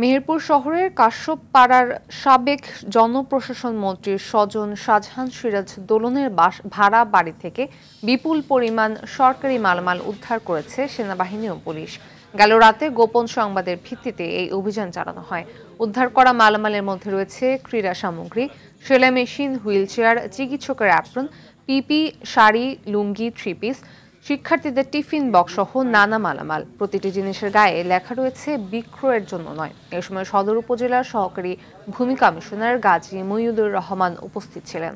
মেহেরপুর শহরের কাশ্যপ পাড়ার সাবেক জনপ্রশাসন মন্ত্রীর স্বজন শাহজাহান সিরাজ দোলনের ভাড়া বাড়ি থেকে বিপুল পরিমাণ সরকারি মালামাল উদ্ধার করেছে সেনাবাহিনী ও পুলিশ গেল রাতে গোপন সংবাদের ভিত্তিতে এই অভিযান চালানো হয় উদ্ধার করা মালামালের মধ্যে রয়েছে ক্রীড়া সামগ্রী সেলাই মেশিন হুইল চেয়ার চিকিৎসকের apron PP sari lungi three piece শিক্ষার্থীদের টিফিন বক্স সহ নানা মালামাল প্রতিটি জিনিসের গায়ে লেখা রয়েছে বিক্রয়ের জন্য নয় এ সময় সদর উপজেলার সহকারী ভূমি কমিশনার গাজী মইদুর রহমান উপস্থিত ছিলেন